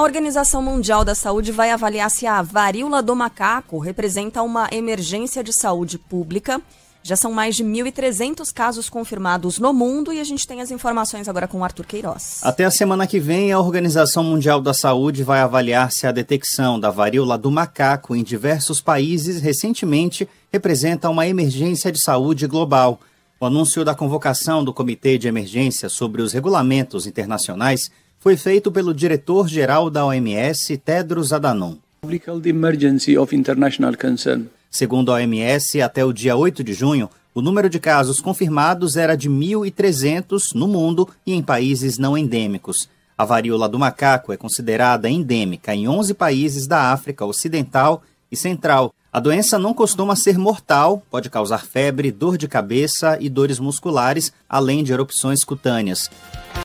A Organização Mundial da Saúde vai avaliar se a varíola do macaco representa uma emergência de saúde pública. Já são mais de 1.300 casos confirmados no mundo e a gente tem as informações agora com o Arthur Queiroz. Até a semana que vem, a Organização Mundial da Saúde vai avaliar se a detecção da varíola do macaco em diversos países recentemente representa uma emergência de saúde global. O anúncio da convocação do Comitê de Emergência sobre os Regulamentos Internacionais foi feito pelo diretor-geral da OMS, Tedros Adhanom. Segundo a OMS, até o dia 8 de junho, o número de casos confirmados era de 1.300 no mundo e em países não endêmicos. A varíola do macaco é considerada endêmica em 11 países da África Ocidental e Central. A doença não costuma ser mortal, pode causar febre, dor de cabeça e dores musculares, além de erupções cutâneas.